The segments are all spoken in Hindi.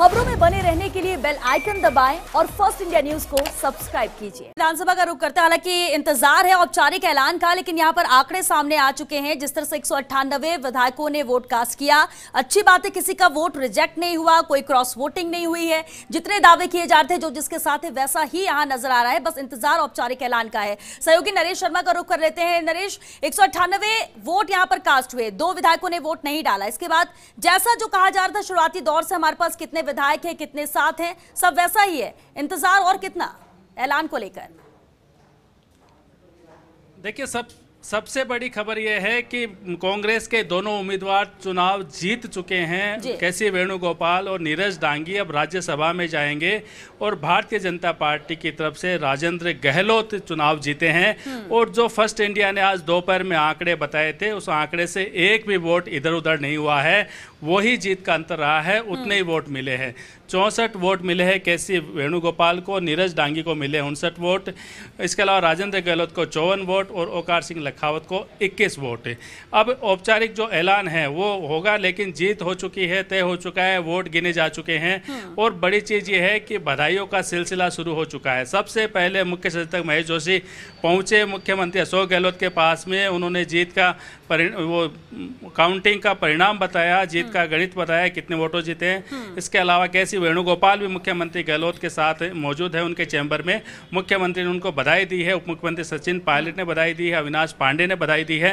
खबरों में बने रहने के लिए बेल आइकन दबाएं और फर्स्ट इंडिया न्यूज को सब्सक्राइब कीजिए विधानसभा का रुख करते हैं हालांकि इंतजार है औपचारिक ऐलान का लेकिन यहाँ पर आंकड़े सामने आ चुके हैं जिस तरह से एक विधायकों ने वोट कास्ट किया अच्छी बात है किसी का वोट रिजेक्ट नहीं हुआ कोई क्रॉस वोटिंग नहीं हुई है जितने दावे किए जा रहे थे जो जिसके साथ है वैसा ही यहाँ नजर आ रहा है बस इंतजार औपचारिक ऐलान का है सहयोगी नरेश शर्मा का रुख कर लेते हैं नरेश एक वोट यहाँ पर कास्ट हुए दो विधायकों ने वोट नहीं डाला इसके बाद जैसा जो कहा जा रहा था शुरुआती दौर से हमारे पास कितने विधायक हैं कितने साथ हैं सब वैसा ही है इंतजार और कितना ऐलान को लेकर देखिए सब सबसे बड़ी खबर यह है कि कांग्रेस के दोनों उम्मीदवार चुनाव जीत चुके हैं कैसी वेणुगोपाल और नीरज डांगी अब राज्यसभा में जाएंगे और भारतीय जनता पार्टी की तरफ से राजेंद्र गहलोत चुनाव जीते हैं हम्म। और जो फर्स्ट इंडिया ने आज दोपहर में आंकड़े बताए थे उस आंकड़े से एक भी वोट इधर उधर नहीं हुआ है वही जीत का अंतर रहा है उतने ही वोट मिले हैं चौंसठ वोट मिले हैं सी वेणुगोपाल को नीरज डांगी को मिले उनसठ वोट इसके अलावा राजेंद्र गहलोत को चौवन वोट और ओकार सिंह लखावत को 21 वोट अब औपचारिक जो ऐलान है वो होगा लेकिन जीत हो चुकी है तय हो चुका है वोट गिने जा चुके हैं हाँ। और बड़ी चीज़ ये है कि बधाइयों का सिलसिला शुरू हो चुका है सबसे पहले मुख्य सचेतक महेश जोशी पहुंचे मुख्यमंत्री अशोक गहलोत के पास में उन्होंने जीत का वो काउंटिंग का परिणाम बताया जीत जीत हम्म। का गणित बताया कितने वोटों जीते हैं हम्म। इसके अलावा कैसी वेणुगोपाल भी मुख्यमंत्री गहलोत के साथ मौजूद है उनके चैम्बर में मुख्यमंत्री ने उनको बधाई दी है उप मुख्यमंत्री सचिन पायलट ने बधाई दी है अविनाश पांडे ने बधाई दी है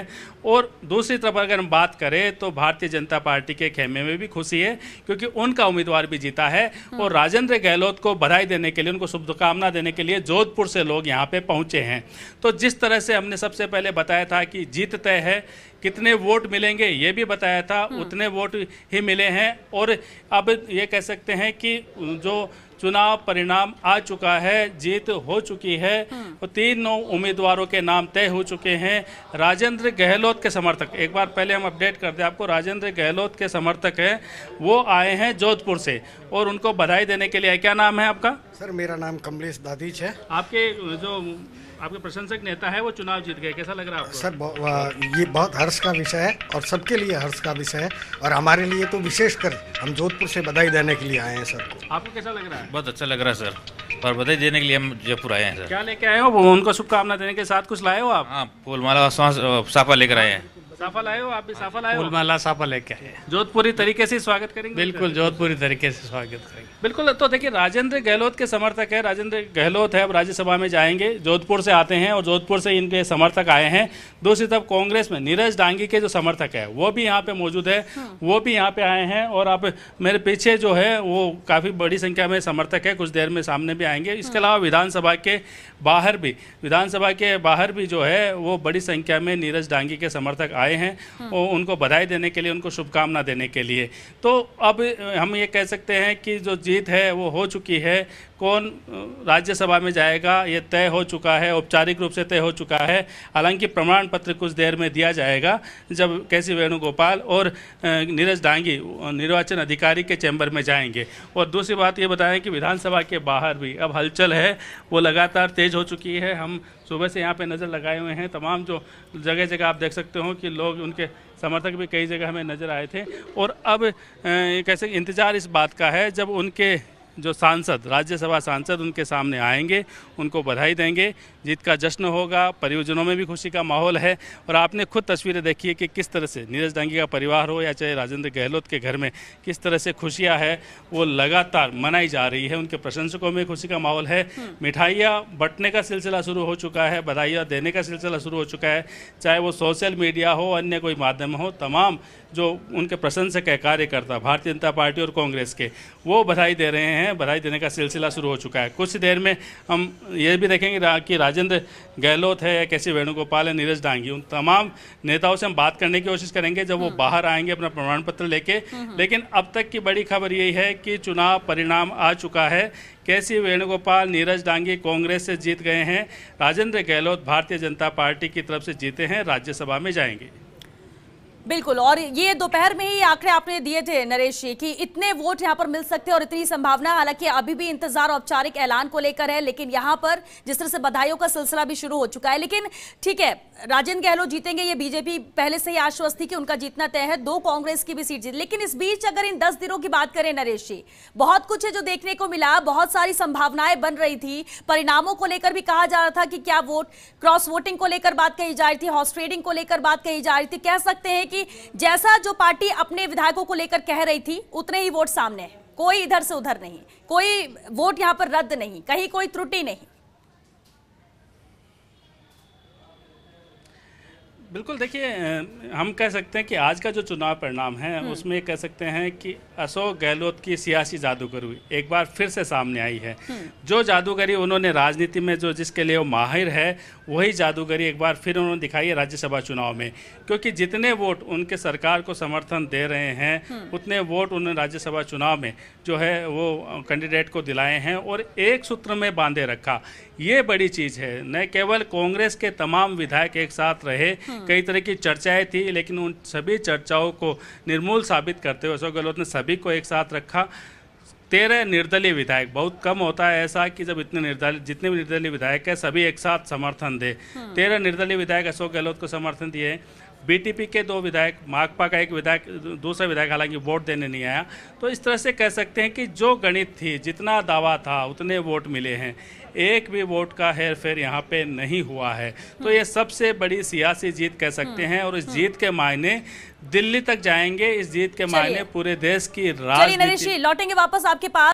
और दूसरी तरफ अगर हम बात करें तो भारतीय जनता पार्टी के खेमे में भी खुशी है क्योंकि उनका उम्मीदवार भी जीता है हम्म। और राजेंद्र गहलोत को बधाई देने के लिए उनको शुभकामना देने के लिए जोधपुर से लोग यहाँ पे पहुंचे हैं तो जिस तरह से हमने सबसे पहले बताया था कि जीत तय है कितने वोट मिलेंगे ये भी बताया था हम्म। उतने वोट ही मिले हैं और अब ये कह सकते हैं कि जो चुनाव परिणाम आ चुका है जीत हो चुकी है हम्म। और तीनों उम्मीदवारों के नाम तय हो चुके हैं राजेंद्र गहलोत के समर्थक एक बार पहले हम अपडेट कर दें आपको राजेंद्र गहलोत के समर्थक हैं वो आए हैं जोधपुर से और उनको बधाई देने के लिए क्या नाम है आपका सर मेरा नाम कमलेश दादीच है आपके जो आपके प्रशंसक नेता है वो चुनाव जीत गए कैसा लग रहा है आपको सर ये बहुत हर्ष का विषय है और सबके लिए हर्ष का विषय है और हमारे लिए तो विशेषकर हम जोधपुर से बधाई देने के लिए आए हैं सर आपको कैसा लग रहा है बहुत अच्छा लग रहा है सर और बधाई देने के लिए हम जयपुर आए हैं सर क्या लेके आए हो उनको शुभकामना देने के साथ कुछ लाए हो आप हाँ, फूलमाला साफा लेकर आए हैं सफल आए हो आप भी हाँ। सफल आए हो माला साफल है जोधपुरी तरीके से स्वागत करेंगे बिल्कुल जोधपुरी तरीके से स्वागत करेंगे बिल्कुल तो देखिए राजेंद्र गहलोत के समर्थक है राजेंद्र गहलोत है अब राज्यसभा में जाएंगे जोधपुर से आते हैं और जोधपुर से इनके समर्थक आए हैं दूसरी तरफ कांग्रेस में नीरज डांगी के जो समर्थक है वो भी यहाँ पे मौजूद है हाँ। वो भी यहाँ पे आए हैं और आप मेरे पीछे जो है वो काफ़ी बड़ी संख्या में समर्थक है कुछ देर में सामने भी आएंगे हाँ। इसके अलावा विधानसभा के बाहर भी विधानसभा के बाहर भी जो है वो बड़ी संख्या में नीरज डांगी के समर्थक आए आए हैं उनको बधाई देने के लिए उनको शुभकामना देने के लिए तो अब हम ये कह सकते हैं कि जो जीत है वो हो चुकी है कौन राज्यसभा में जाएगा ये तय हो चुका है औपचारिक रूप से तय हो चुका है हालांकि प्रमाण पत्र कुछ देर में दिया जाएगा जब कैसी वेणुगोपाल और नीरज डांगी निर्वाचन अधिकारी के चैम्बर में जाएंगे और दूसरी बात ये बताएं कि विधानसभा के बाहर भी अब हलचल है वो लगातार तेज हो चुकी है हम सुबह से यहाँ पे नज़र लगाए हुए हैं तमाम जो जगह जगह आप देख सकते हो कि लोग उनके समर्थक भी कई जगह हमें नज़र आए थे और अब कैसे इंतज़ार इस बात का है जब उनके जो सांसद राज्यसभा सांसद उनके सामने आएंगे उनको बधाई देंगे जीत का जश्न होगा परियोजनों में भी खुशी का माहौल है और आपने खुद तस्वीरें देखी है कि किस तरह से नीरज डांगी का परिवार हो या चाहे राजेंद्र गहलोत के घर में किस तरह से खुशियाँ है वो लगातार मनाई जा रही है उनके प्रशंसकों में खुशी का माहौल है हम्म। मिठाइयाँ बटने का सिलसिला शुरू हो चुका है बधाइयाँ देने का सिलसिला शुरू हो चुका है चाहे वो सोशल मीडिया हो अन्य कोई माध्यम हो तमाम जो उनके प्रशंसक है कार्यकर्ता भारतीय जनता पार्टी और कांग्रेस के वो बधाई दे रहे हैं बधाई देने का सिलसिला शुरू हो चुका है कुछ देर में हम ये भी देखेंगे रा, कि राजेंद्र गहलोत है या कैसी वेणुगोपाल है नीरज डांगी उन तमाम नेताओं से हम बात करने की कोशिश करेंगे जब वो हम्म। बाहर आएंगे अपना प्रमाण पत्र लेके हम्म, हम्म। लेकिन अब तक की बड़ी खबर यही है कि चुनाव परिणाम आ चुका है कैसी वेणुगोपाल नीरज डांगी कांग्रेस से जीत गए हैं राजेंद्र गहलोत भारतीय जनता पार्टी की तरफ से जीते हैं राज्यसभा में जाएंगे बिल्कुल और ये दोपहर में ही आंकड़े आपने दिए थे नरेश जी कि इतने वोट यहाँ पर मिल सकते हैं और इतनी संभावना हालांकि अभी भी इंतजार औपचारिक ऐलान को लेकर है लेकिन यहाँ पर जिस तरह से बधाइयों का सिलसिला भी शुरू हो चुका है लेकिन ठीक है राजेंद्र गहलोत जीतेंगे ये बीजेपी पहले से ही आश्वस्त थी कि उनका जीतना तय है दो कांग्रेस की भी सीट जीत लेकिन इस बीच अगर इन दस दिनों की बात करें नरेश जी बहुत कुछ है जो देखने को मिला बहुत सारी संभावनाएं बन रही थी परिणामों को लेकर भी कहा जा रहा था कि क्या वोट क्रॉस वोटिंग को लेकर बात कही जा रही थी हॉस्ट्रेडिंग को लेकर बात कही जा रही थी कह सकते हैं कि कि जैसा जो पार्टी अपने विधायकों को लेकर कह रही थी उतने ही वोट सामने है कोई इधर से उधर नहीं कोई वोट यहाँ पर रद्द नहीं कहीं कोई त्रुटि नहीं बिल्कुल देखिए हम कह सकते हैं कि आज का जो चुनाव परिणाम है हम्म। उसमें कह सकते हैं कि अशोक गहलोत की सियासी जादूगरी एक बार फिर से सामने आई है हम्म। जो जादूगरी उन्होंने राजनीति में जो जिसके लिए वो माहिर है वही जादूगरी एक बार फिर उन्होंने दिखाई है राज्यसभा चुनाव में क्योंकि जितने वोट उनके सरकार को समर्थन दे रहे हैं हम्म। उतने वोट उन्होंने राज्यसभा चुनाव में जो है वो कैंडिडेट को दिलाए हैं और एक सूत्र में बांधे रखा ये बड़ी चीज़ है न केवल कांग्रेस के तमाम विधायक एक साथ रहे कई तरह की चर्चाएं थी लेकिन उन सभी चर्चाओं को निर्मूल साबित करते हुए अशोक गहलोत ने सभी को एक साथ रखा तेरह निर्दलीय विधायक बहुत कम होता है ऐसा कि जब इतने निर्दलीय जितने भी निर्दलीय विधायक है सभी एक साथ समर्थन दे हम्म। तेरह निर्दलीय विधायक अशोक गहलोत को समर्थन दिए बीटीपी के दो विधायक माकपा का एक विधायक दूसरा विधायक हालांकि वोट देने नहीं आया तो इस तरह से कह सकते हैं कि जो गणित थी जितना दावा था उतने वोट मिले हैं एक भी वोट का हेरफेर यहाँ पे नहीं हुआ है तो ये सबसे बड़ी सियासी जीत कह सकते हम्म, हैं और इस हम्म। जीत के मायने दिल्ली तक जाएंगे इस जीत के मायने पूरे देश की राजनीति लौटेंगे वापस आपके पास